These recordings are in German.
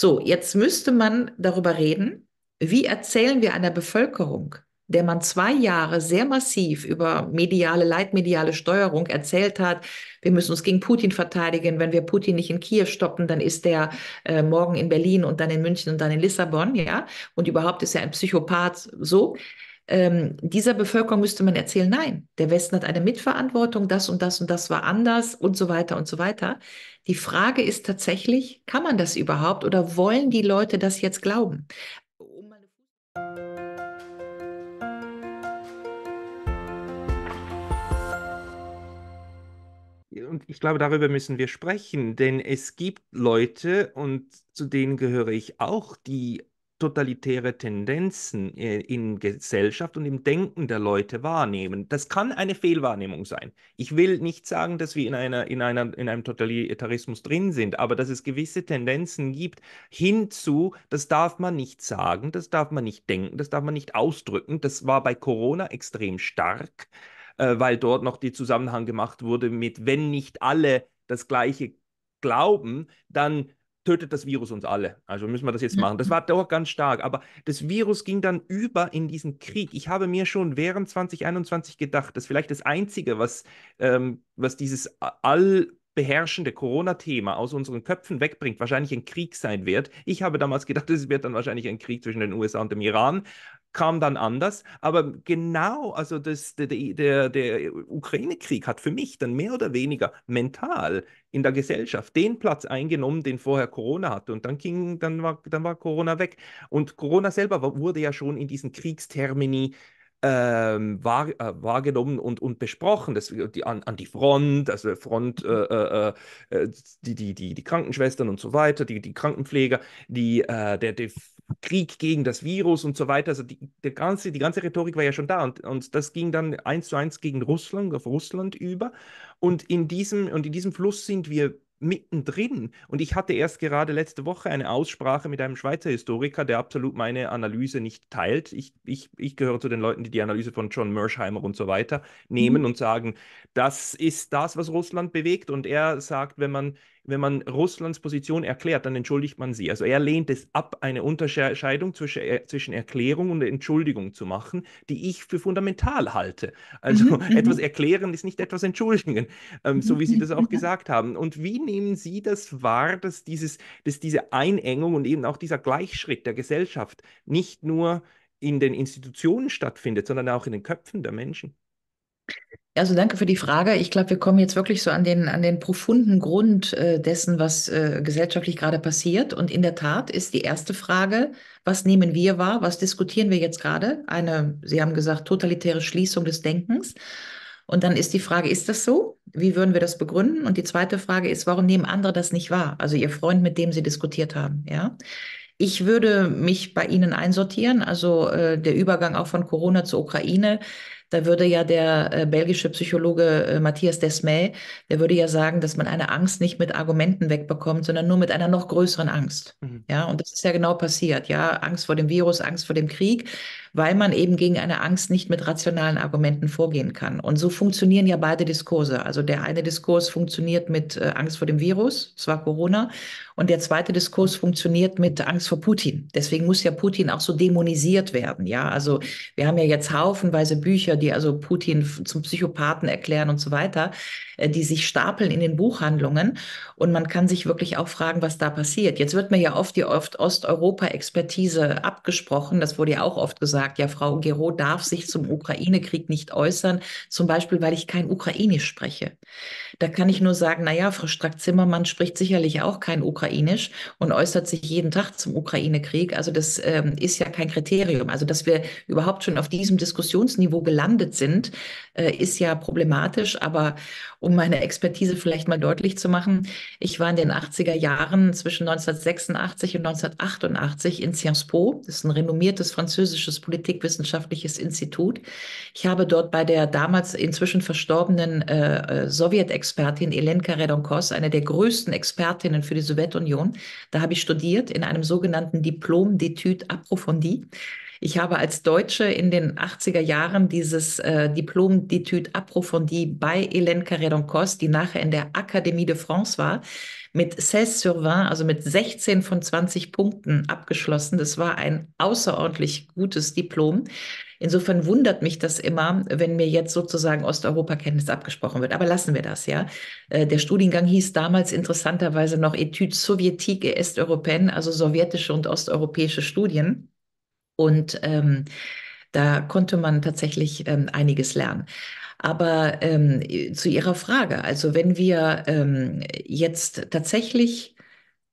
So, jetzt müsste man darüber reden, wie erzählen wir einer Bevölkerung, der man zwei Jahre sehr massiv über mediale, leitmediale Steuerung erzählt hat, wir müssen uns gegen Putin verteidigen, wenn wir Putin nicht in Kiew stoppen, dann ist der äh, morgen in Berlin und dann in München und dann in Lissabon, ja, und überhaupt ist er ein Psychopath so ähm, dieser Bevölkerung müsste man erzählen, nein, der Westen hat eine Mitverantwortung, das und das und das war anders und so weiter und so weiter. Die Frage ist tatsächlich, kann man das überhaupt oder wollen die Leute das jetzt glauben? und ich glaube, darüber müssen wir sprechen, denn es gibt Leute, und zu denen gehöre ich auch, die totalitäre Tendenzen äh, in Gesellschaft und im Denken der Leute wahrnehmen. Das kann eine Fehlwahrnehmung sein. Ich will nicht sagen, dass wir in, einer, in, einer, in einem Totalitarismus drin sind, aber dass es gewisse Tendenzen gibt hinzu, das darf man nicht sagen, das darf man nicht denken, das darf man nicht ausdrücken. Das war bei Corona extrem stark, äh, weil dort noch der Zusammenhang gemacht wurde mit, wenn nicht alle das gleiche glauben, dann tötet das Virus uns alle. Also müssen wir das jetzt machen. Das war doch ganz stark. Aber das Virus ging dann über in diesen Krieg. Ich habe mir schon während 2021 gedacht, dass vielleicht das Einzige, was, ähm, was dieses allbeherrschende Corona-Thema aus unseren Köpfen wegbringt, wahrscheinlich ein Krieg sein wird. Ich habe damals gedacht, es wird dann wahrscheinlich ein Krieg zwischen den USA und dem Iran kam dann anders. Aber genau, also das, der, der, der Ukraine-Krieg hat für mich dann mehr oder weniger mental in der Gesellschaft den Platz eingenommen, den vorher Corona hatte. Und dann ging, dann war, dann war Corona weg. Und Corona selber wurde ja schon in diesen Kriegstermini ähm, wahr, äh, wahrgenommen und, und besprochen. Das, die, an, an die Front, also Front, äh, mhm. äh, äh, äh, die, die, die, die Krankenschwestern und so weiter, die, die Krankenpfleger, die, äh, der, der Krieg gegen das Virus und so weiter. Also die, der ganze, die ganze Rhetorik war ja schon da und, und das ging dann eins zu eins gegen Russland, auf Russland über. Und in diesem, und in diesem Fluss sind wir mittendrin. Und ich hatte erst gerade letzte Woche eine Aussprache mit einem Schweizer Historiker, der absolut meine Analyse nicht teilt. Ich, ich, ich gehöre zu den Leuten, die die Analyse von John Mersheimer und so weiter mhm. nehmen mhm. und sagen, das ist das, was Russland bewegt. Und er sagt, wenn man wenn man Russlands Position erklärt, dann entschuldigt man sie. Also er lehnt es ab, eine Unterscheidung zwischen, äh, zwischen Erklärung und Entschuldigung zu machen, die ich für fundamental halte. Also mhm, etwas mhm. erklären ist nicht etwas entschuldigen, ähm, so wie Sie das auch gesagt haben. Und wie nehmen Sie das wahr, dass, dieses, dass diese Einengung und eben auch dieser Gleichschritt der Gesellschaft nicht nur in den Institutionen stattfindet, sondern auch in den Köpfen der Menschen? Also danke für die Frage. Ich glaube, wir kommen jetzt wirklich so an den, an den profunden Grund äh, dessen, was äh, gesellschaftlich gerade passiert. Und in der Tat ist die erste Frage, was nehmen wir wahr? Was diskutieren wir jetzt gerade? Eine, Sie haben gesagt, totalitäre Schließung des Denkens. Und dann ist die Frage, ist das so? Wie würden wir das begründen? Und die zweite Frage ist, warum nehmen andere das nicht wahr? Also Ihr Freund, mit dem Sie diskutiert haben, ja? Ich würde mich bei Ihnen einsortieren, also äh, der Übergang auch von Corona zur Ukraine da würde ja der äh, belgische Psychologe äh, Matthias Desmay, der würde ja sagen, dass man eine Angst nicht mit Argumenten wegbekommt, sondern nur mit einer noch größeren Angst. Mhm. Ja, und das ist ja genau passiert. Ja, Angst vor dem Virus, Angst vor dem Krieg, weil man eben gegen eine Angst nicht mit rationalen Argumenten vorgehen kann. Und so funktionieren ja beide Diskurse. Also der eine Diskurs funktioniert mit äh, Angst vor dem Virus, zwar Corona, und der zweite Diskurs funktioniert mit Angst vor Putin. Deswegen muss ja Putin auch so dämonisiert werden. Ja, also wir haben ja jetzt haufenweise Bücher, die also Putin zum Psychopathen erklären und so weiter, äh, die sich stapeln in den Buchhandlungen. Und man kann sich wirklich auch fragen, was da passiert. Jetzt wird mir ja oft die Osteuropa-Expertise abgesprochen. Das wurde ja auch oft gesagt. Ja, Frau Gero darf sich zum Ukraine-Krieg nicht äußern, zum Beispiel, weil ich kein Ukrainisch spreche. Da kann ich nur sagen, naja, Frau Strack-Zimmermann spricht sicherlich auch kein Ukrainisch und äußert sich jeden Tag zum Ukraine-Krieg. Also das ähm, ist ja kein Kriterium. Also dass wir überhaupt schon auf diesem Diskussionsniveau gelandet gelandet sind, äh, ist ja problematisch. Aber um meine Expertise vielleicht mal deutlich zu machen, ich war in den 80er Jahren zwischen 1986 und 1988 in Sciences Po. Das ist ein renommiertes französisches politikwissenschaftliches Institut. Ich habe dort bei der damals inzwischen verstorbenen äh, äh, Sowjetexpertin Elenka Redonkos, eine der größten Expertinnen für die Sowjetunion, da habe ich studiert in einem sogenannten Diplom d'études approfondies. Ich habe als Deutsche in den 80er Jahren dieses äh, Diplom d'études approfondie bei Hélène Carré-Doncos, die nachher in der Académie de France war, mit 16 sur 20, also mit 16 von 20 Punkten abgeschlossen. Das war ein außerordentlich gutes Diplom. Insofern wundert mich das immer, wenn mir jetzt sozusagen Osteuropa-Kenntnis abgesprochen wird. Aber lassen wir das, ja. Äh, der Studiengang hieß damals interessanterweise noch Etudes soviétiques et est-européennes, also sowjetische und osteuropäische Studien. Und ähm, da konnte man tatsächlich ähm, einiges lernen. Aber ähm, zu Ihrer Frage, also wenn wir ähm, jetzt tatsächlich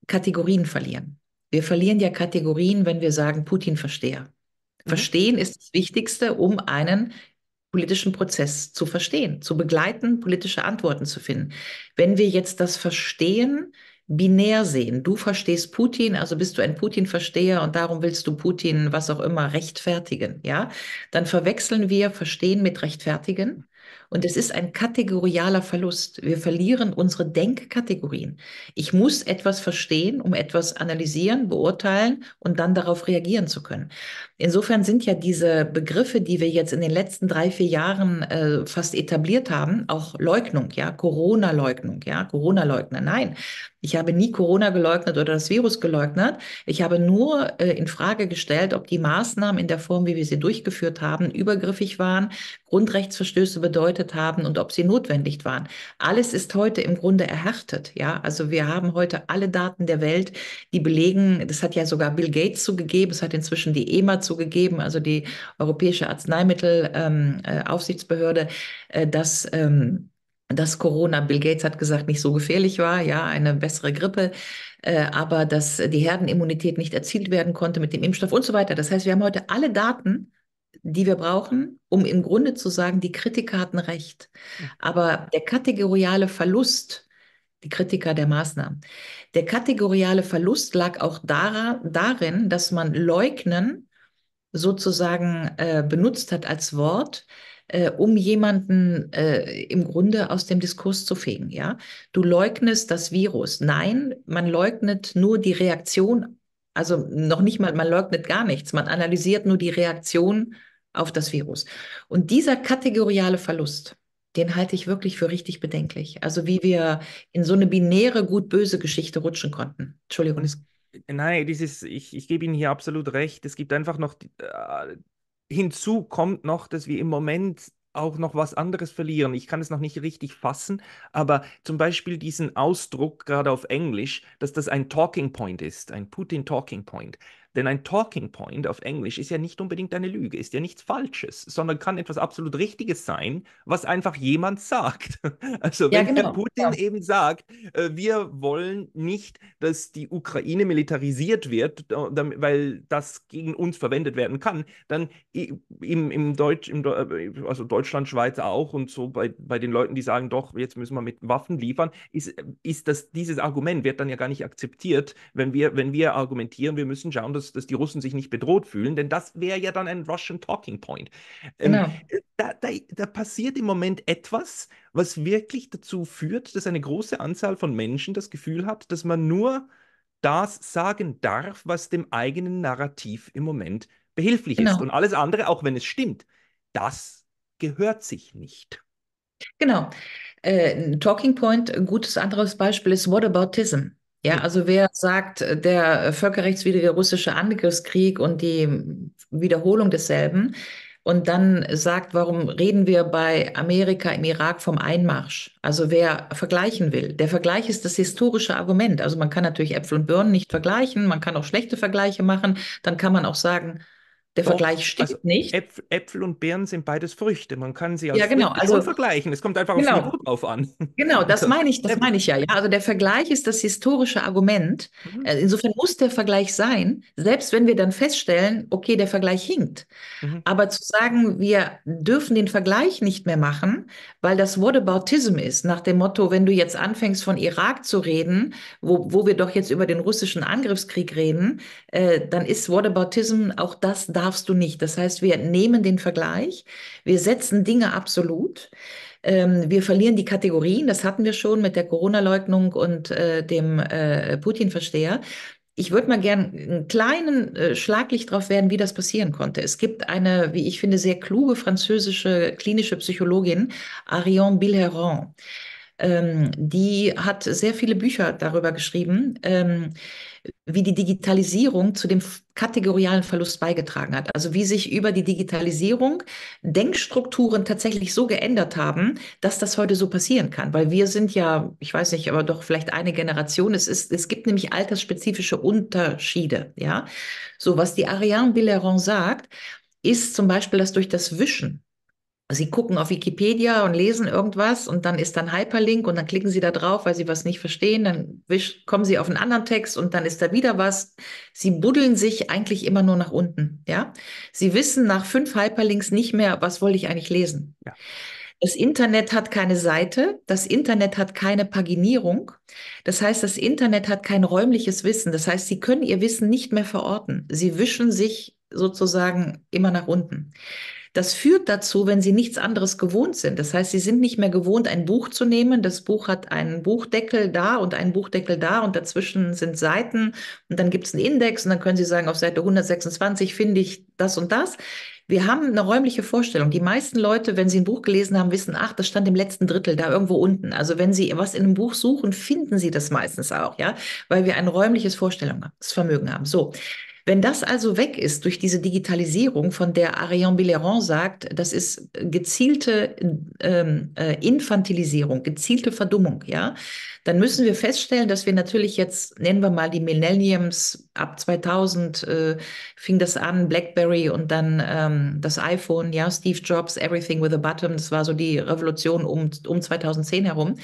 Kategorien verlieren, wir verlieren ja Kategorien, wenn wir sagen, Putin verstehe. Mhm. Verstehen ist das Wichtigste, um einen politischen Prozess zu verstehen, zu begleiten, politische Antworten zu finden. Wenn wir jetzt das Verstehen binär sehen. Du verstehst Putin, also bist du ein Putin-Versteher und darum willst du Putin, was auch immer, rechtfertigen. Ja, dann verwechseln wir Verstehen mit Rechtfertigen. Und es ist ein kategorialer Verlust. Wir verlieren unsere Denkkategorien. Ich muss etwas verstehen, um etwas analysieren, beurteilen und dann darauf reagieren zu können. Insofern sind ja diese Begriffe, die wir jetzt in den letzten drei, vier Jahren äh, fast etabliert haben, auch Leugnung, ja, Corona-Leugnung, ja, Corona-Leugner. Nein, ich habe nie Corona geleugnet oder das Virus geleugnet. Ich habe nur äh, in Frage gestellt, ob die Maßnahmen in der Form, wie wir sie durchgeführt haben, übergriffig waren, Grundrechtsverstöße bedeutet haben und ob sie notwendig waren. Alles ist heute im Grunde erhärtet. Ja, also wir haben heute alle Daten der Welt, die belegen, das hat ja sogar Bill Gates zugegeben, es hat inzwischen die EMA zugegeben, also die Europäische Arzneimittelaufsichtsbehörde, ähm, äh, äh, dass ähm, dass Corona, Bill Gates hat gesagt, nicht so gefährlich war, ja, eine bessere Grippe, äh, aber dass die Herdenimmunität nicht erzielt werden konnte mit dem Impfstoff und so weiter. Das heißt, wir haben heute alle Daten, die wir brauchen, um im Grunde zu sagen, die Kritiker hatten recht. Mhm. Aber der kategoriale Verlust, die Kritiker der Maßnahmen, der kategoriale Verlust lag auch darin, dass man Leugnen sozusagen äh, benutzt hat als Wort, äh, um jemanden äh, im Grunde aus dem Diskurs zu fegen. Ja, du leugnest das Virus. Nein, man leugnet nur die Reaktion. Also noch nicht mal, man leugnet gar nichts. Man analysiert nur die Reaktion auf das Virus. Und dieser kategoriale Verlust, den halte ich wirklich für richtig bedenklich. Also wie wir in so eine binäre gut-böse Geschichte rutschen konnten. Entschuldigung. Nein, dieses, ich, ich gebe Ihnen hier absolut recht. Es gibt einfach noch äh, hinzu kommt noch, dass wir im Moment auch noch was anderes verlieren. Ich kann es noch nicht richtig fassen, aber zum Beispiel diesen Ausdruck gerade auf Englisch, dass das ein Talking Point ist, ein Putin Talking Point. Denn ein Talking Point auf Englisch ist ja nicht unbedingt eine Lüge, ist ja nichts Falsches, sondern kann etwas absolut Richtiges sein, was einfach jemand sagt. Also ja, wenn genau. Herr Putin ja. eben sagt, äh, wir wollen nicht, dass die Ukraine militarisiert wird, äh, weil das gegen uns verwendet werden kann, dann im, im Deutsch, im, äh, also Deutschland, Schweiz auch und so bei, bei den Leuten, die sagen, doch, jetzt müssen wir mit Waffen liefern, ist, ist das, dieses Argument wird dann ja gar nicht akzeptiert, wenn wir, wenn wir argumentieren, wir müssen schauen, dass dass, dass die Russen sich nicht bedroht fühlen, denn das wäre ja dann ein Russian Talking Point. Ähm, genau. Ähm, da, da, da passiert im Moment etwas, was wirklich dazu führt, dass eine große Anzahl von Menschen das Gefühl hat, dass man nur das sagen darf, was dem eigenen Narrativ im Moment behilflich genau. ist. Und alles andere, auch wenn es stimmt, das gehört sich nicht. Genau. Äh, Talking Point, ein gutes anderes Beispiel ist Whataboutism. Ja, also wer sagt, der völkerrechtswidrige russische Angriffskrieg und die Wiederholung desselben und dann sagt, warum reden wir bei Amerika im Irak vom Einmarsch? Also wer vergleichen will, der Vergleich ist das historische Argument. Also man kann natürlich Äpfel und Birnen nicht vergleichen, man kann auch schlechte Vergleiche machen, dann kann man auch sagen, der Doch, Vergleich stimmt also nicht. Äpfel und Beeren sind beides Früchte. Man kann sie als ja, genau. also, vergleichen. Es kommt einfach genau. auf den Grund drauf an. Genau, das also, meine ich, das meine ich ja, ja. Also der Vergleich ist das historische Argument. Mhm. Äh, insofern muss der Vergleich sein, selbst wenn wir dann feststellen, okay, der Vergleich hinkt. Mhm. Aber zu sagen, wir dürfen den Vergleich nicht mehr machen, weil das Whataboutism ist, nach dem Motto, wenn du jetzt anfängst von Irak zu reden, wo, wo wir doch jetzt über den russischen Angriffskrieg reden, äh, dann ist Whataboutism auch das da darfst du nicht. Das heißt, wir nehmen den Vergleich, wir setzen Dinge absolut, ähm, wir verlieren die Kategorien, das hatten wir schon mit der Corona-Leugnung und äh, dem äh, Putin-Versteher. Ich würde mal gerne einen kleinen äh, Schlaglicht drauf werden, wie das passieren konnte. Es gibt eine, wie ich finde, sehr kluge französische klinische Psychologin, Ariane Bilheron. Ähm, die hat sehr viele Bücher darüber geschrieben. Ähm, wie die Digitalisierung zu dem kategorialen Verlust beigetragen hat. Also wie sich über die Digitalisierung Denkstrukturen tatsächlich so geändert haben, dass das heute so passieren kann. Weil wir sind ja, ich weiß nicht, aber doch vielleicht eine Generation. Es, ist, es gibt nämlich altersspezifische Unterschiede. Ja, so was die Ariane Billeron sagt, ist zum Beispiel, dass durch das Wischen Sie gucken auf Wikipedia und lesen irgendwas und dann ist dann Hyperlink und dann klicken Sie da drauf, weil Sie was nicht verstehen, dann wisch, kommen Sie auf einen anderen Text und dann ist da wieder was. Sie buddeln sich eigentlich immer nur nach unten, ja? Sie wissen nach fünf Hyperlinks nicht mehr, was wollte ich eigentlich lesen. Ja. Das Internet hat keine Seite, das Internet hat keine Paginierung. Das heißt, das Internet hat kein räumliches Wissen. Das heißt, Sie können Ihr Wissen nicht mehr verorten. Sie wischen sich sozusagen immer nach unten. Das führt dazu, wenn sie nichts anderes gewohnt sind. Das heißt, sie sind nicht mehr gewohnt, ein Buch zu nehmen. Das Buch hat einen Buchdeckel da und einen Buchdeckel da und dazwischen sind Seiten und dann gibt es einen Index und dann können sie sagen, auf Seite 126 finde ich das und das. Wir haben eine räumliche Vorstellung. Die meisten Leute, wenn sie ein Buch gelesen haben, wissen, ach, das stand im letzten Drittel da irgendwo unten. Also wenn sie was in einem Buch suchen, finden sie das meistens auch, ja, weil wir ein räumliches Vorstellungsvermögen haben. So, wenn das also weg ist durch diese Digitalisierung, von der Ariane Belleron sagt, das ist gezielte ähm, äh, Infantilisierung, gezielte Verdummung, ja, dann müssen wir feststellen, dass wir natürlich jetzt, nennen wir mal die Millenniums, ab 2000 äh, fing das an, BlackBerry und dann ähm, das iPhone, ja, Steve Jobs, Everything with a Button, das war so die Revolution um, um 2010 herum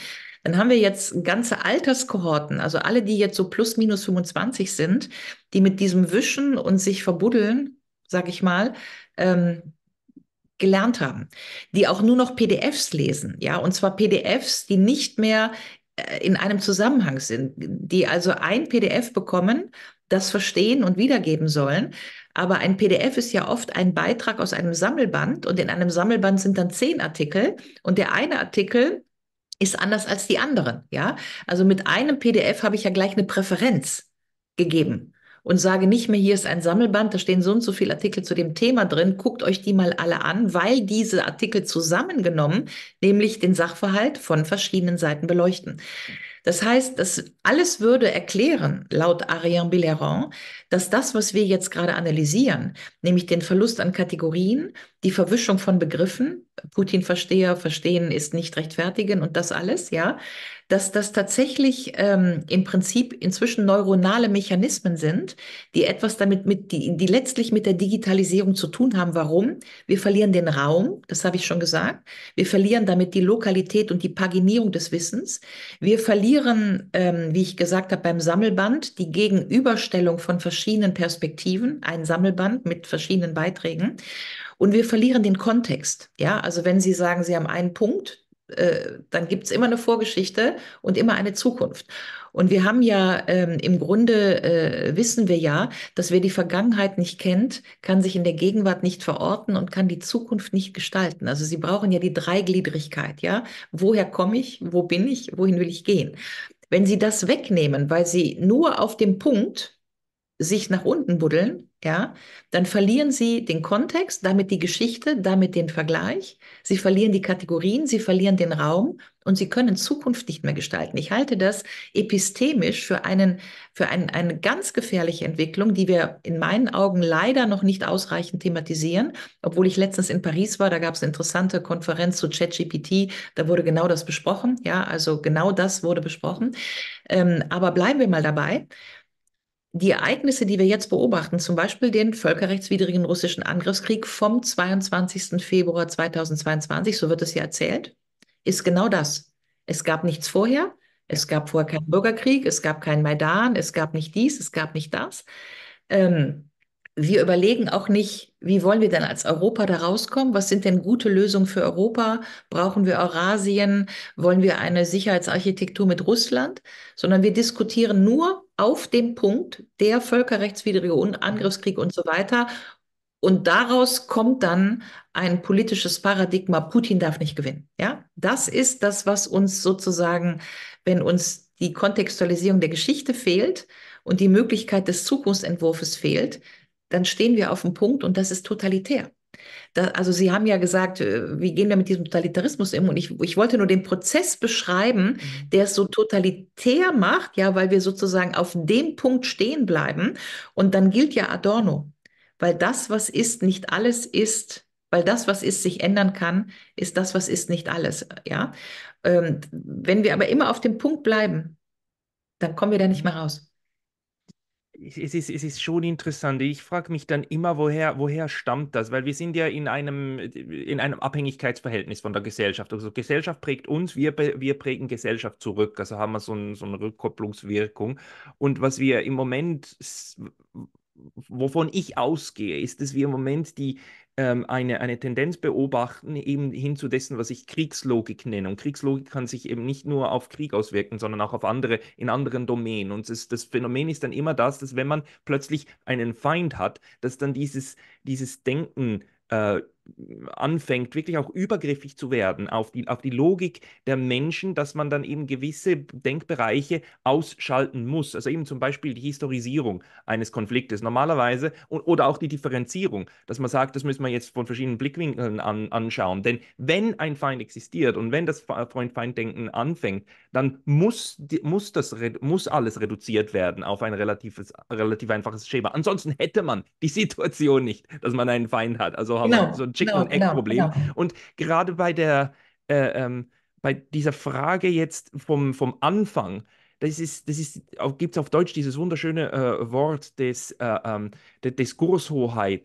dann haben wir jetzt ganze Alterskohorten, also alle, die jetzt so plus minus 25 sind, die mit diesem Wischen und sich verbuddeln, sag ich mal, ähm, gelernt haben, die auch nur noch PDFs lesen, ja, und zwar PDFs, die nicht mehr äh, in einem Zusammenhang sind, die also ein PDF bekommen, das verstehen und wiedergeben sollen. Aber ein PDF ist ja oft ein Beitrag aus einem Sammelband und in einem Sammelband sind dann zehn Artikel und der eine Artikel ist anders als die anderen, ja? Also mit einem PDF habe ich ja gleich eine Präferenz gegeben und sage nicht mehr, hier ist ein Sammelband, da stehen so und so viele Artikel zu dem Thema drin, guckt euch die mal alle an, weil diese Artikel zusammengenommen nämlich den Sachverhalt von verschiedenen Seiten beleuchten. Das heißt, das alles würde erklären, laut Ariane Billeron, dass das, was wir jetzt gerade analysieren, nämlich den Verlust an Kategorien, die Verwischung von Begriffen, Putin-Versteher, Verstehen ist nicht rechtfertigen und das alles, ja, dass das tatsächlich ähm, im Prinzip inzwischen neuronale Mechanismen sind, die etwas damit mit, die, die letztlich mit der Digitalisierung zu tun haben. Warum? Wir verlieren den Raum, das habe ich schon gesagt. Wir verlieren damit die Lokalität und die Paginierung des Wissens. Wir verlieren, ähm, wie ich gesagt habe, beim Sammelband die Gegenüberstellung von verschiedenen Perspektiven, ein Sammelband mit verschiedenen Beiträgen. Und wir verlieren den Kontext. Ja, also wenn Sie sagen, Sie haben einen Punkt, äh, dann gibt es immer eine Vorgeschichte und immer eine Zukunft. Und wir haben ja ähm, im Grunde, äh, wissen wir ja, dass wer die Vergangenheit nicht kennt, kann sich in der Gegenwart nicht verorten und kann die Zukunft nicht gestalten. Also Sie brauchen ja die Dreigliedrigkeit, ja. Woher komme ich? Wo bin ich? Wohin will ich gehen? Wenn Sie das wegnehmen, weil Sie nur auf dem Punkt sich nach unten buddeln, ja, dann verlieren sie den Kontext, damit die Geschichte, damit den Vergleich, sie verlieren die Kategorien, sie verlieren den Raum und sie können Zukunft nicht mehr gestalten. Ich halte das epistemisch für, einen, für ein, eine ganz gefährliche Entwicklung, die wir in meinen Augen leider noch nicht ausreichend thematisieren, obwohl ich letztens in Paris war, da gab es eine interessante Konferenz zu ChatGPT, da wurde genau das besprochen, ja, also genau das wurde besprochen. Ähm, aber bleiben wir mal dabei die Ereignisse, die wir jetzt beobachten, zum Beispiel den völkerrechtswidrigen russischen Angriffskrieg vom 22. Februar 2022, so wird es ja erzählt, ist genau das. Es gab nichts vorher, es gab vorher keinen Bürgerkrieg, es gab keinen Maidan, es gab nicht dies, es gab nicht das. Ähm, wir überlegen auch nicht, wie wollen wir denn als Europa da rauskommen? Was sind denn gute Lösungen für Europa? Brauchen wir Eurasien? Wollen wir eine Sicherheitsarchitektur mit Russland? Sondern wir diskutieren nur auf dem Punkt der völkerrechtswidrige Angriffskrieg und so weiter. Und daraus kommt dann ein politisches Paradigma, Putin darf nicht gewinnen. Ja, das ist das, was uns sozusagen, wenn uns die Kontextualisierung der Geschichte fehlt und die Möglichkeit des Zukunftsentwurfs fehlt, dann stehen wir auf dem Punkt und das ist totalitär. Da, also Sie haben ja gesagt, äh, wie gehen wir mit diesem Totalitarismus um? Und ich, ich wollte nur den Prozess beschreiben, mhm. der es so totalitär macht, ja, weil wir sozusagen auf dem Punkt stehen bleiben. Und dann gilt ja Adorno, weil das, was ist, nicht alles ist. Weil das, was ist, sich ändern kann, ist das, was ist, nicht alles. Ja? Ähm, wenn wir aber immer auf dem Punkt bleiben, dann kommen wir da nicht mehr raus es ist, es ist schon interessant. Ich frage mich dann immer, woher, woher stammt das? Weil wir sind ja in einem, in einem Abhängigkeitsverhältnis von der Gesellschaft. Also Gesellschaft prägt uns, wir, wir prägen Gesellschaft zurück. Also haben wir so, ein, so eine Rückkopplungswirkung. Und was wir im Moment, wovon ich ausgehe, ist, dass wir im Moment die, ähm, eine, eine Tendenz beobachten, eben hin zu dessen, was ich Kriegslogik nenne. Und Kriegslogik kann sich eben nicht nur auf Krieg auswirken, sondern auch auf andere, in anderen Domänen. Und ist, das Phänomen ist dann immer das, dass wenn man plötzlich einen Feind hat, dass dann dieses, dieses Denken äh, anfängt, wirklich auch übergriffig zu werden auf die, auf die Logik der Menschen, dass man dann eben gewisse Denkbereiche ausschalten muss. Also eben zum Beispiel die Historisierung eines Konfliktes normalerweise und, oder auch die Differenzierung, dass man sagt, das müssen wir jetzt von verschiedenen Blickwinkeln an, anschauen. Denn wenn ein Feind existiert und wenn das Freund-Feind-Denken anfängt, dann muss, muss, das, muss alles reduziert werden auf ein relatives, relativ einfaches Schema. Ansonsten hätte man die Situation nicht, dass man einen Feind hat. Also haben genau. so ein Chicken and genau, Egg genau, Problem. Genau, genau. Und gerade bei der äh, ähm, bei dieser Frage jetzt vom, vom Anfang, das ist, das ist, gibt es auf Deutsch dieses wunderschöne äh, Wort des, äh, ähm, de, des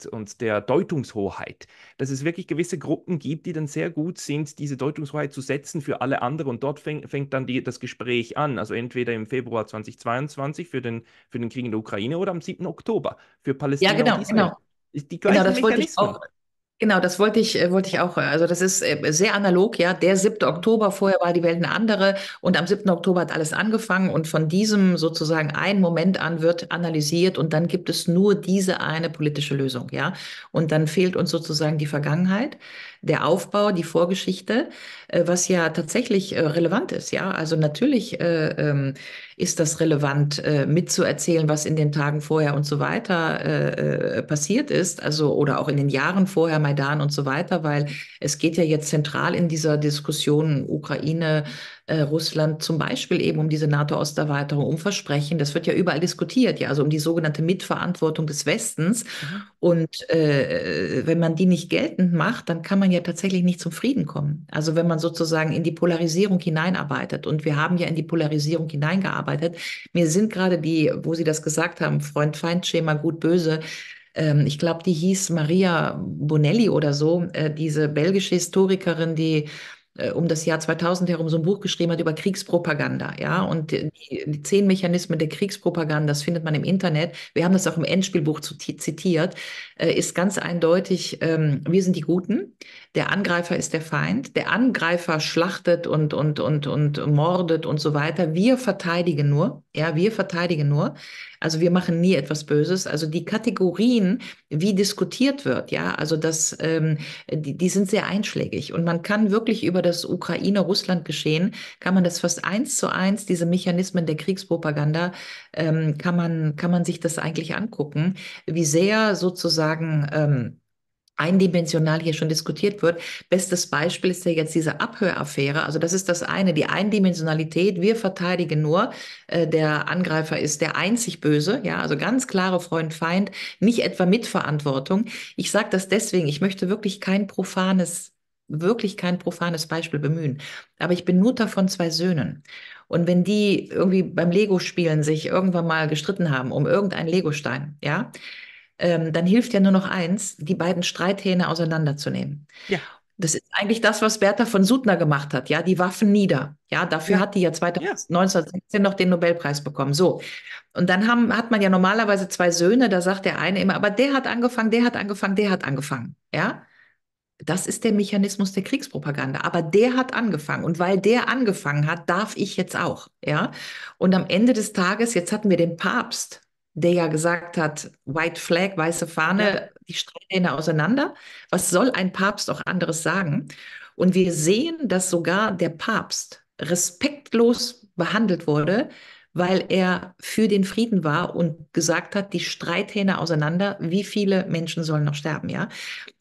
und der Deutungshoheit, dass es wirklich gewisse Gruppen gibt, die dann sehr gut sind, diese Deutungshoheit zu setzen für alle anderen und dort fäng, fängt dann die, das Gespräch an, also entweder im Februar 2022 für den, für den Krieg in der Ukraine oder am 7. Oktober für Palästina. Ja, genau, genau. Die genau, das Mechanismen. wollte ich auch Genau, das wollte ich, äh, wollte ich auch. Äh, also das ist äh, sehr analog, ja. Der 7. Oktober, vorher war die Welt eine andere und am 7. Oktober hat alles angefangen und von diesem sozusagen einen Moment an wird analysiert und dann gibt es nur diese eine politische Lösung, ja. Und dann fehlt uns sozusagen die Vergangenheit, der Aufbau, die Vorgeschichte, was ja tatsächlich relevant ist, ja. Also natürlich ähm, ist das relevant mitzuerzählen, was in den Tagen vorher und so weiter passiert ist, also oder auch in den Jahren vorher Maidan und so weiter, weil es geht ja jetzt zentral in dieser Diskussion Ukraine, äh, Russland zum Beispiel eben um diese NATO-Osterweiterung, um Versprechen. Das wird ja überall diskutiert, ja, also um die sogenannte Mitverantwortung des Westens. Mhm. Und äh, wenn man die nicht geltend macht, dann kann man ja tatsächlich nicht zum Frieden kommen. Also wenn man sozusagen in die Polarisierung hineinarbeitet. Und wir haben ja in die Polarisierung hineingearbeitet. Mir sind gerade die, wo Sie das gesagt haben, Freund-Feind-Schema, gut-böse, ähm, ich glaube, die hieß Maria Bonelli oder so, äh, diese belgische Historikerin, die äh, um das Jahr 2000 herum so ein Buch geschrieben hat über Kriegspropaganda, ja, und die, die zehn Mechanismen der Kriegspropaganda, das findet man im Internet. Wir haben das auch im Endspielbuch zitiert, äh, ist ganz eindeutig: ähm, Wir sind die Guten, der Angreifer ist der Feind, der Angreifer schlachtet und und und und mordet und so weiter. Wir verteidigen nur, ja, wir verteidigen nur. Also wir machen nie etwas Böses. Also die Kategorien, wie diskutiert wird, ja, also das, ähm, die, die sind sehr einschlägig. Und man kann wirklich über das Ukraine-Russland-Geschehen, kann man das fast eins zu eins, diese Mechanismen der Kriegspropaganda, ähm, kann, man, kann man sich das eigentlich angucken, wie sehr sozusagen... Ähm, eindimensional hier schon diskutiert wird. Bestes Beispiel ist ja jetzt diese Abhöraffäre. Also das ist das eine, die Eindimensionalität. Wir verteidigen nur, äh, der Angreifer ist der einzig Böse. Ja, also ganz klare Freund-Feind, nicht etwa Mitverantwortung. Ich sage das deswegen, ich möchte wirklich kein profanes wirklich kein profanes Beispiel bemühen. Aber ich bin Mutter von zwei Söhnen. Und wenn die irgendwie beim Lego-Spielen sich irgendwann mal gestritten haben um irgendeinen Legostein, ja, ähm, dann hilft ja nur noch eins, die beiden Streithähne auseinanderzunehmen. Ja. Das ist eigentlich das, was Bertha von Suttner gemacht hat, ja, die Waffen nieder. Ja, dafür ja. hat die ja 1916 noch den Nobelpreis bekommen. So. Und dann haben, hat man ja normalerweise zwei Söhne, da sagt der eine immer, aber der hat angefangen, der hat angefangen, der hat angefangen. Ja. Das ist der Mechanismus der Kriegspropaganda. Aber der hat angefangen. Und weil der angefangen hat, darf ich jetzt auch. Ja. Und am Ende des Tages, jetzt hatten wir den Papst der ja gesagt hat, White Flag, weiße Fahne, ja. die Streithähne auseinander. Was soll ein Papst auch anderes sagen? Und wir sehen, dass sogar der Papst respektlos behandelt wurde, weil er für den Frieden war und gesagt hat, die Streithähne auseinander, wie viele Menschen sollen noch sterben, ja?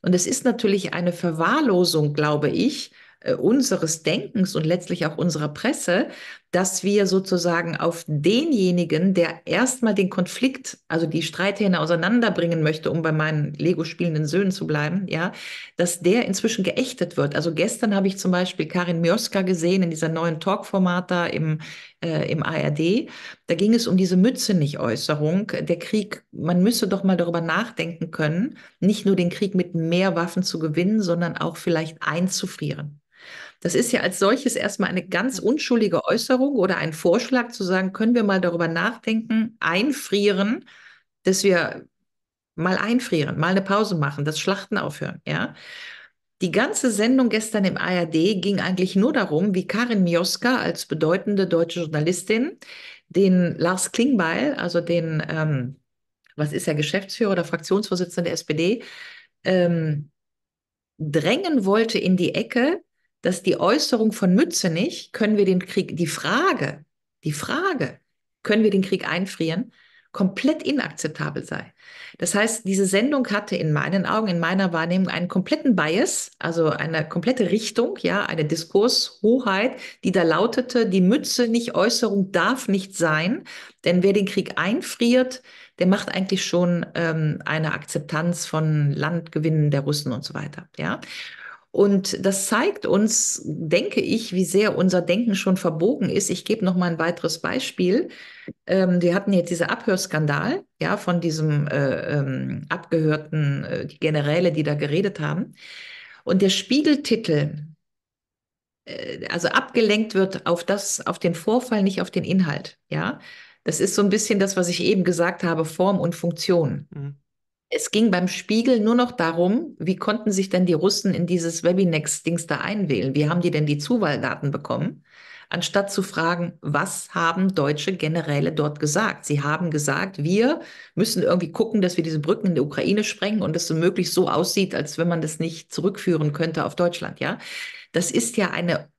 Und es ist natürlich eine Verwahrlosung, glaube ich, äh, unseres Denkens und letztlich auch unserer Presse, dass wir sozusagen auf denjenigen, der erstmal den Konflikt, also die Streithähne auseinanderbringen möchte, um bei meinen Lego spielenden Söhnen zu bleiben, ja, dass der inzwischen geächtet wird. Also gestern habe ich zum Beispiel Karin Mioska gesehen in dieser neuen Talk-Format da im, äh, im ARD. Da ging es um diese Mütze nicht Äußerung. Der Krieg, man müsse doch mal darüber nachdenken können, nicht nur den Krieg mit mehr Waffen zu gewinnen, sondern auch vielleicht einzufrieren. Das ist ja als solches erstmal eine ganz unschuldige Äußerung oder ein Vorschlag zu sagen, können wir mal darüber nachdenken, einfrieren, dass wir mal einfrieren, mal eine Pause machen, das Schlachten aufhören, ja. Die ganze Sendung gestern im ARD ging eigentlich nur darum, wie Karin Mioska als bedeutende deutsche Journalistin den Lars Klingbeil, also den, ähm, was ist er, Geschäftsführer oder Fraktionsvorsitzender der SPD, ähm, drängen wollte in die Ecke, dass die Äußerung von Mützenich, können wir den Krieg, die Frage, die Frage, können wir den Krieg einfrieren, komplett inakzeptabel sei. Das heißt, diese Sendung hatte in meinen Augen, in meiner Wahrnehmung einen kompletten Bias, also eine komplette Richtung, ja, eine Diskurshoheit, die da lautete, die Mütze nicht Äußerung darf nicht sein, denn wer den Krieg einfriert, der macht eigentlich schon ähm, eine Akzeptanz von Landgewinnen der Russen und so weiter, ja. Und das zeigt uns, denke ich, wie sehr unser Denken schon verbogen ist. Ich gebe noch mal ein weiteres Beispiel. Ähm, wir hatten jetzt diesen Abhörskandal, ja, von diesem äh, ähm, abgehörten äh, die Generäle, die da geredet haben. Und der Spiegeltitel, äh, also abgelenkt wird auf das, auf den Vorfall, nicht auf den Inhalt, ja. Das ist so ein bisschen das, was ich eben gesagt habe, Form und Funktion. Mhm es ging beim Spiegel nur noch darum, wie konnten sich denn die Russen in dieses Webinex-Dings da einwählen? Wie haben die denn die Zuwahldaten bekommen? Anstatt zu fragen, was haben deutsche Generäle dort gesagt? Sie haben gesagt, wir müssen irgendwie gucken, dass wir diese Brücken in der Ukraine sprengen und es so möglich so aussieht, als wenn man das nicht zurückführen könnte auf Deutschland, ja? Das ist ja eine,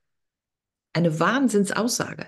eine Wahnsinnsaussage.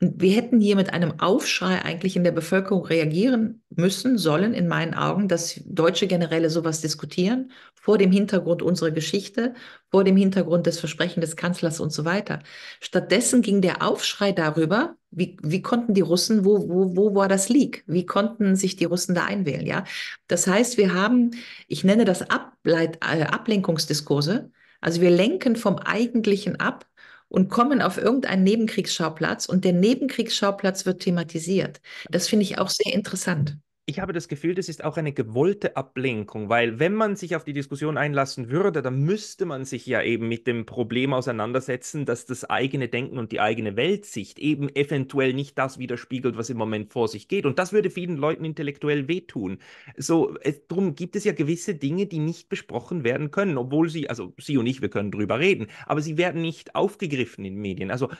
Und wir hätten hier mit einem Aufschrei eigentlich in der Bevölkerung reagieren müssen, sollen in meinen Augen, dass Deutsche Generäle sowas diskutieren, vor dem Hintergrund unserer Geschichte, vor dem Hintergrund des Versprechens des Kanzlers und so weiter. Stattdessen ging der Aufschrei darüber, wie, wie konnten die Russen, wo, wo, wo war das Leak? Wie konnten sich die Russen da einwählen? Ja? Das heißt, wir haben, ich nenne das Ableit, äh, Ablenkungsdiskurse, also wir lenken vom Eigentlichen ab und kommen auf irgendeinen Nebenkriegsschauplatz und der Nebenkriegsschauplatz wird thematisiert. Das finde ich auch sehr interessant ich habe das Gefühl, das ist auch eine gewollte Ablenkung, weil wenn man sich auf die Diskussion einlassen würde, dann müsste man sich ja eben mit dem Problem auseinandersetzen, dass das eigene Denken und die eigene Weltsicht eben eventuell nicht das widerspiegelt, was im Moment vor sich geht. Und das würde vielen Leuten intellektuell wehtun. So, es, darum gibt es ja gewisse Dinge, die nicht besprochen werden können, obwohl sie, also Sie und ich, wir können drüber reden, aber sie werden nicht aufgegriffen in Medien. Also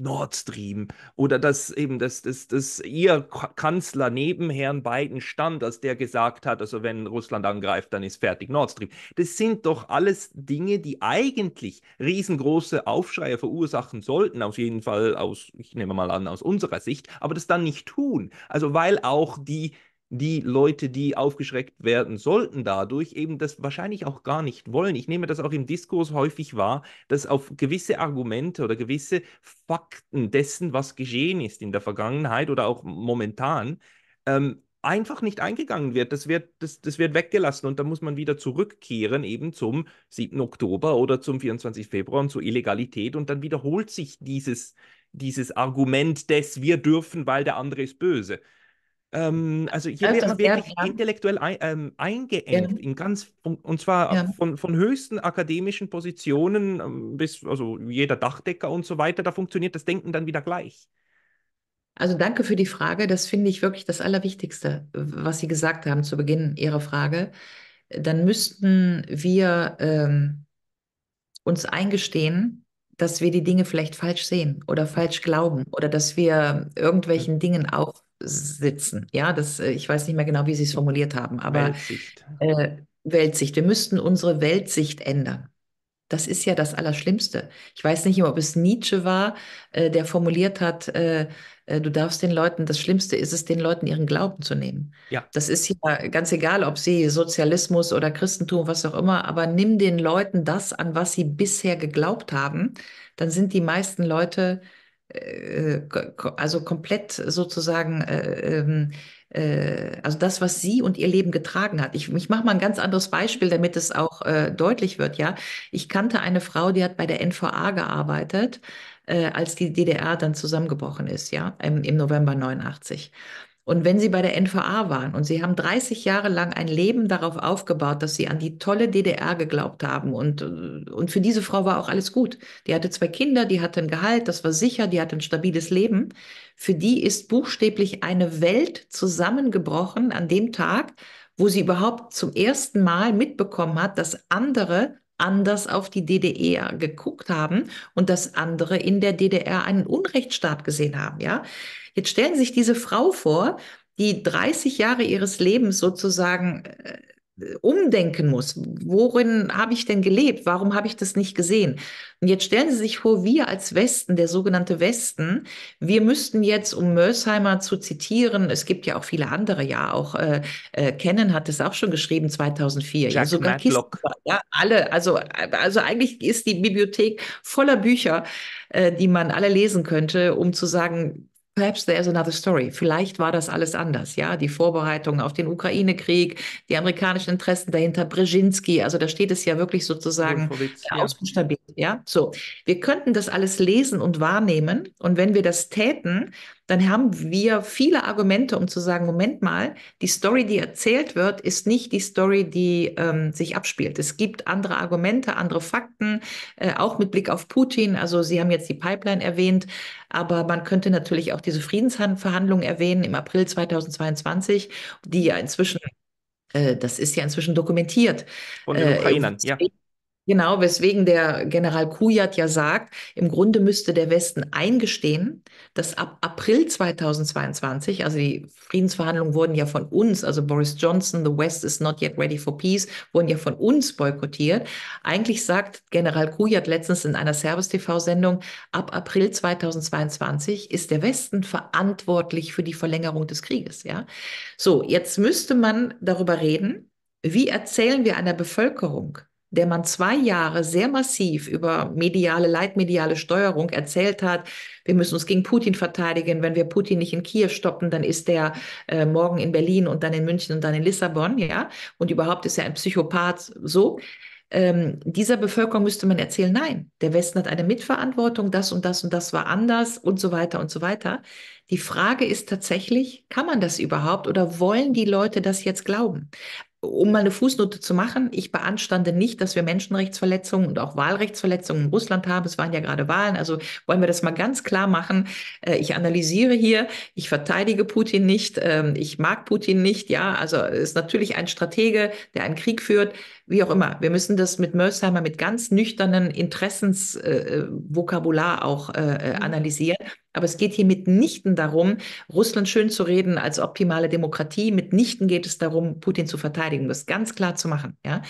Nord Stream oder dass eben das, das, das ihr Kanzler neben Herrn Biden stand, dass der gesagt hat, also wenn Russland angreift, dann ist fertig Nord Stream. Das sind doch alles Dinge, die eigentlich riesengroße Aufschreie verursachen sollten, auf jeden Fall aus, ich nehme mal an, aus unserer Sicht, aber das dann nicht tun. Also weil auch die die Leute, die aufgeschreckt werden sollten dadurch, eben das wahrscheinlich auch gar nicht wollen. Ich nehme das auch im Diskurs häufig wahr, dass auf gewisse Argumente oder gewisse Fakten dessen, was geschehen ist in der Vergangenheit oder auch momentan, ähm, einfach nicht eingegangen wird. Das wird, das, das wird weggelassen und da muss man wieder zurückkehren eben zum 7. Oktober oder zum 24. Februar und zur Illegalität und dann wiederholt sich dieses, dieses Argument des wir dürfen, weil der andere ist böse. Ähm, also hier also wird wirklich intellektuell ein, ähm, eingeengt, ja. in ganz, und zwar ja. von, von höchsten akademischen Positionen ähm, bis, also jeder Dachdecker und so weiter, da funktioniert das Denken dann wieder gleich. Also danke für die Frage, das finde ich wirklich das Allerwichtigste, was Sie gesagt haben zu Beginn Ihrer Frage. Dann müssten wir ähm, uns eingestehen, dass wir die Dinge vielleicht falsch sehen oder falsch glauben oder dass wir irgendwelchen Dingen auch sitzen. Ja, das, äh, ich weiß nicht mehr genau, wie Sie es formuliert haben, aber Weltsicht. Äh, Weltsicht. Wir müssten unsere Weltsicht ändern. Das ist ja das Allerschlimmste. Ich weiß nicht immer, ob es Nietzsche war, äh, der formuliert hat, äh, äh, du darfst den Leuten, das Schlimmste ist es, den Leuten ihren Glauben zu nehmen. Ja. Das ist ja ganz egal, ob sie Sozialismus oder Christentum, was auch immer, aber nimm den Leuten das an, was sie bisher geglaubt haben, dann sind die meisten Leute äh, also komplett sozusagen, äh, ähm, äh, also das, was sie und ihr Leben getragen hat. Ich, ich mache mal ein ganz anderes Beispiel, damit es auch äh, deutlich wird. Ja, ich kannte eine Frau, die hat bei der NVA gearbeitet, äh, als die DDR dann zusammengebrochen ist, ja, im, im November 89. Und wenn Sie bei der NVA waren und Sie haben 30 Jahre lang ein Leben darauf aufgebaut, dass Sie an die tolle DDR geglaubt haben und, äh, und für diese Frau war auch alles gut. Die hatte zwei Kinder, die hatte ein Gehalt, das war sicher, die hatte ein stabiles Leben. Für die ist buchstäblich eine Welt zusammengebrochen an dem Tag, wo sie überhaupt zum ersten Mal mitbekommen hat, dass andere anders auf die DDR e geguckt haben und dass andere in der DDR einen Unrechtsstaat gesehen haben, ja. Jetzt stellen Sie sich diese Frau vor, die 30 Jahre ihres Lebens sozusagen äh, umdenken muss. Worin habe ich denn gelebt? Warum habe ich das nicht gesehen? Und jetzt stellen Sie sich vor, wir als Westen, der sogenannte Westen, wir müssten jetzt, um Mörsheimer zu zitieren, es gibt ja auch viele andere, ja, auch äh, Kennen äh, hat es auch schon geschrieben, 2004. Jack ja, sogar Kisten, ja, alle, also, also eigentlich ist die Bibliothek voller Bücher, äh, die man alle lesen könnte, um zu sagen, Perhaps there's another story. Vielleicht war das alles anders, ja. Die Vorbereitungen auf den Ukraine-Krieg, die amerikanischen Interessen dahinter, Brzezinski, also da steht es ja wirklich sozusagen ja. ausbuchstabiert, ja. So, wir könnten das alles lesen und wahrnehmen und wenn wir das täten, dann haben wir viele Argumente, um zu sagen, Moment mal, die Story, die erzählt wird, ist nicht die Story, die ähm, sich abspielt. Es gibt andere Argumente, andere Fakten, äh, auch mit Blick auf Putin. Also Sie haben jetzt die Pipeline erwähnt, aber man könnte natürlich auch diese Friedensverhandlungen erwähnen im April 2022, die ja inzwischen, äh, das ist ja inzwischen dokumentiert. Von den Ukrainern, äh, ja. Genau, weswegen der General Kujat ja sagt, im Grunde müsste der Westen eingestehen, dass ab April 2022, also die Friedensverhandlungen wurden ja von uns, also Boris Johnson, the West is not yet ready for peace, wurden ja von uns boykottiert. Eigentlich sagt General Kujat letztens in einer Service-TV-Sendung, ab April 2022 ist der Westen verantwortlich für die Verlängerung des Krieges, ja. So, jetzt müsste man darüber reden, wie erzählen wir einer Bevölkerung, der man zwei Jahre sehr massiv über mediale, leitmediale Steuerung erzählt hat, wir müssen uns gegen Putin verteidigen, wenn wir Putin nicht in Kiew stoppen, dann ist der äh, morgen in Berlin und dann in München und dann in Lissabon, ja, und überhaupt ist er ein Psychopath so. Ähm, dieser Bevölkerung müsste man erzählen, nein, der Westen hat eine Mitverantwortung, das und das und das war anders und so weiter und so weiter. Die Frage ist tatsächlich, kann man das überhaupt oder wollen die Leute das jetzt glauben? um mal eine Fußnote zu machen, ich beanstande nicht, dass wir Menschenrechtsverletzungen und auch Wahlrechtsverletzungen in Russland haben. Es waren ja gerade Wahlen, also wollen wir das mal ganz klar machen. Äh, ich analysiere hier, ich verteidige Putin nicht, ähm, ich mag Putin nicht. Ja, also ist natürlich ein Stratege, der einen Krieg führt wie auch immer. Wir müssen das mit Mörsheimer mit ganz nüchternen Interessensvokabular äh, äh auch äh, äh mhm. analysieren. Aber es geht hier mitnichten darum, Russland schön zu reden als optimale Demokratie. Mitnichten geht es darum, Putin zu verteidigen. Das ganz klar zu machen. Ja,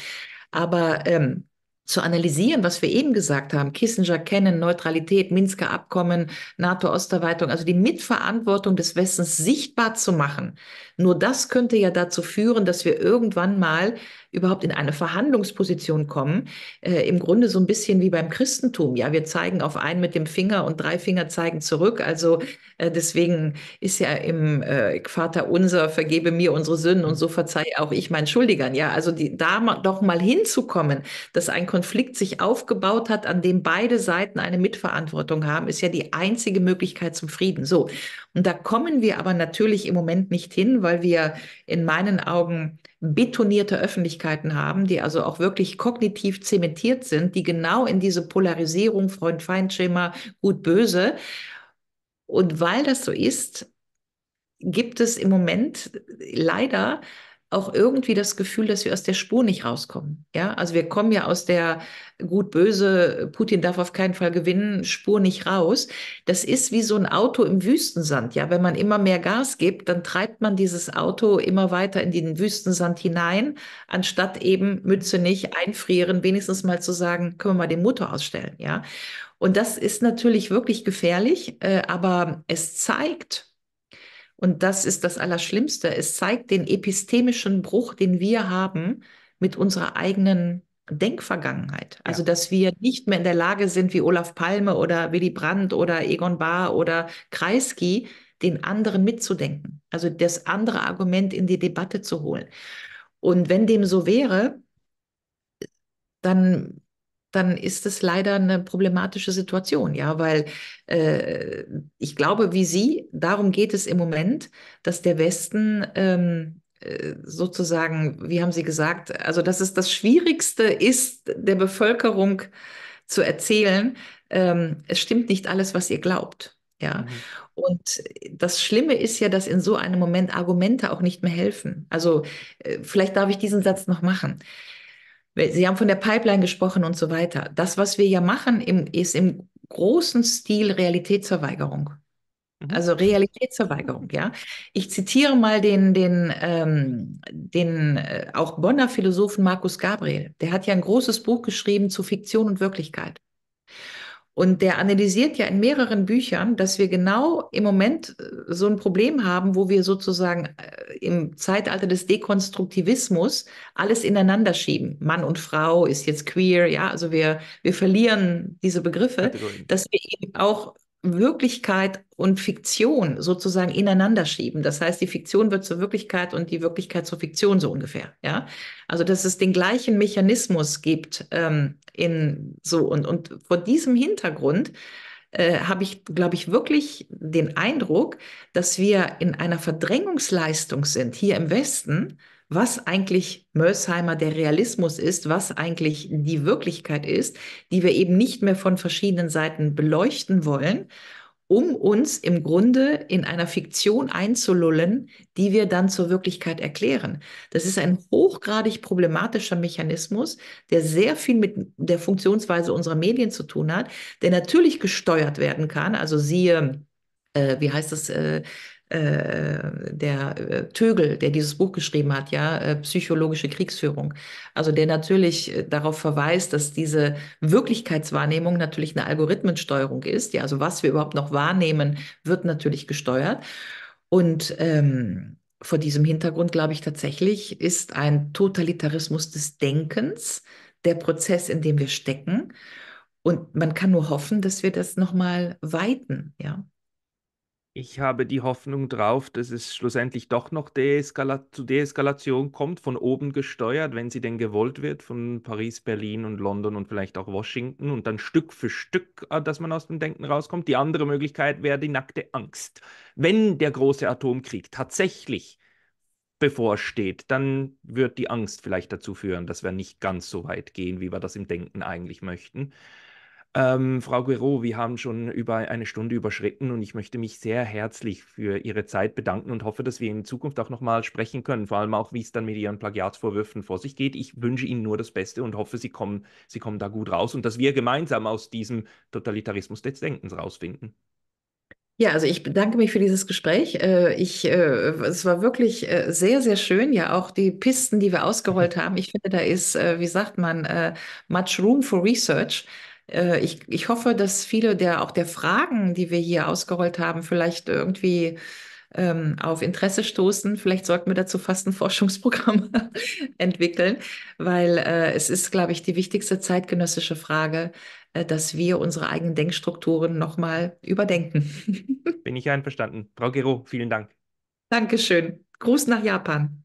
aber ähm, zu analysieren, was wir eben gesagt haben, Kissinger kennen, Neutralität, Minsker Abkommen, NATO-Osterweitung, also die Mitverantwortung des Westens sichtbar zu machen. Nur das könnte ja dazu führen, dass wir irgendwann mal überhaupt in eine Verhandlungsposition kommen. Äh, Im Grunde so ein bisschen wie beim Christentum. Ja, wir zeigen auf einen mit dem Finger und drei Finger zeigen zurück. Also äh, deswegen ist ja im äh, Vater unser, vergebe mir unsere Sünden und so verzeihe auch ich meinen Schuldigern. Ja, also die, da ma doch mal hinzukommen, dass ein Konflikt sich aufgebaut hat, an dem beide Seiten eine Mitverantwortung haben, ist ja die einzige Möglichkeit zum Frieden. So. Und da kommen wir aber natürlich im Moment nicht hin, weil wir in meinen Augen betonierte Öffentlichkeiten haben, die also auch wirklich kognitiv zementiert sind, die genau in diese Polarisierung Freund-Feind-Schema, gut-böse. Und weil das so ist, gibt es im Moment leider auch irgendwie das Gefühl, dass wir aus der Spur nicht rauskommen. Ja, also wir kommen ja aus der gut-böse, Putin darf auf keinen Fall gewinnen, Spur nicht raus. Das ist wie so ein Auto im Wüstensand. Ja, wenn man immer mehr Gas gibt, dann treibt man dieses Auto immer weiter in den Wüstensand hinein, anstatt eben Mütze nicht einfrieren, wenigstens mal zu sagen, können wir mal den Motor ausstellen. Ja, und das ist natürlich wirklich gefährlich, äh, aber es zeigt, und das ist das Allerschlimmste. Es zeigt den epistemischen Bruch, den wir haben mit unserer eigenen Denkvergangenheit. Also, ja. dass wir nicht mehr in der Lage sind, wie Olaf Palme oder Willy Brandt oder Egon Bahr oder Kreisky, den anderen mitzudenken. Also, das andere Argument in die Debatte zu holen. Und wenn dem so wäre, dann dann ist es leider eine problematische Situation, ja, weil äh, ich glaube, wie Sie, darum geht es im Moment, dass der Westen ähm, äh, sozusagen, wie haben Sie gesagt, also dass es das Schwierigste ist, der Bevölkerung zu erzählen, ähm, es stimmt nicht alles, was ihr glaubt. Ja. Mhm. Und das Schlimme ist ja, dass in so einem Moment Argumente auch nicht mehr helfen. Also äh, vielleicht darf ich diesen Satz noch machen. Sie haben von der Pipeline gesprochen und so weiter. Das, was wir ja machen, im, ist im großen Stil Realitätsverweigerung. Mhm. Also Realitätsverweigerung, ja. Ich zitiere mal den, den, ähm, den äh, auch Bonner Philosophen Markus Gabriel. Der hat ja ein großes Buch geschrieben zu Fiktion und Wirklichkeit. Und der analysiert ja in mehreren Büchern, dass wir genau im Moment äh, so ein Problem haben, wo wir sozusagen äh, im Zeitalter des Dekonstruktivismus alles ineinander schieben. Mann und Frau ist jetzt queer, ja, also wir, wir verlieren diese Begriffe, dass wir eben auch Wirklichkeit und Fiktion sozusagen ineinander schieben. Das heißt, die Fiktion wird zur Wirklichkeit und die Wirklichkeit zur Fiktion so ungefähr. Ja, also dass es den gleichen Mechanismus gibt ähm, in so und und vor diesem Hintergrund äh, habe ich, glaube ich, wirklich den Eindruck, dass wir in einer Verdrängungsleistung sind hier im Westen was eigentlich Mölsheimer der Realismus ist, was eigentlich die Wirklichkeit ist, die wir eben nicht mehr von verschiedenen Seiten beleuchten wollen, um uns im Grunde in einer Fiktion einzulullen, die wir dann zur Wirklichkeit erklären. Das ist ein hochgradig problematischer Mechanismus, der sehr viel mit der Funktionsweise unserer Medien zu tun hat, der natürlich gesteuert werden kann. Also siehe, äh, wie heißt das? Äh, äh, der äh, Tögel, der dieses Buch geschrieben hat, ja, äh, psychologische Kriegsführung. Also der natürlich darauf verweist, dass diese Wirklichkeitswahrnehmung natürlich eine Algorithmensteuerung ist. Ja, also was wir überhaupt noch wahrnehmen, wird natürlich gesteuert. Und ähm, vor diesem Hintergrund glaube ich tatsächlich, ist ein Totalitarismus des Denkens der Prozess, in dem wir stecken. Und man kann nur hoffen, dass wir das nochmal weiten, ja. Ich habe die Hoffnung drauf, dass es schlussendlich doch noch Deeskala zu Deeskalation kommt, von oben gesteuert, wenn sie denn gewollt wird, von Paris, Berlin und London und vielleicht auch Washington und dann Stück für Stück, äh, dass man aus dem Denken rauskommt. Die andere Möglichkeit wäre die nackte Angst. Wenn der große Atomkrieg tatsächlich bevorsteht, dann wird die Angst vielleicht dazu führen, dass wir nicht ganz so weit gehen, wie wir das im Denken eigentlich möchten. Ähm, Frau Guerrero, wir haben schon über eine Stunde überschritten und ich möchte mich sehr herzlich für Ihre Zeit bedanken und hoffe, dass wir in Zukunft auch nochmal sprechen können, vor allem auch, wie es dann mit Ihren Plagiatsvorwürfen vor sich geht. Ich wünsche Ihnen nur das Beste und hoffe, Sie kommen, Sie kommen da gut raus und dass wir gemeinsam aus diesem Totalitarismus des Denkens rausfinden. Ja, also ich bedanke mich für dieses Gespräch. Äh, ich, äh, es war wirklich äh, sehr, sehr schön. Ja, auch die Pisten, die wir ausgerollt haben. Ich finde, da ist, wie sagt man, much room for research. Äh, ich, ich hoffe, dass viele der auch der Fragen, die wir hier ausgerollt haben, vielleicht irgendwie ähm, auf Interesse stoßen. Vielleicht sollten wir dazu fast ein Forschungsprogramm entwickeln, weil äh, es ist, glaube ich, die wichtigste zeitgenössische Frage, äh, dass wir unsere eigenen Denkstrukturen nochmal überdenken. Bin ich einverstanden. Frau Gero, vielen Dank. Dankeschön. Gruß nach Japan.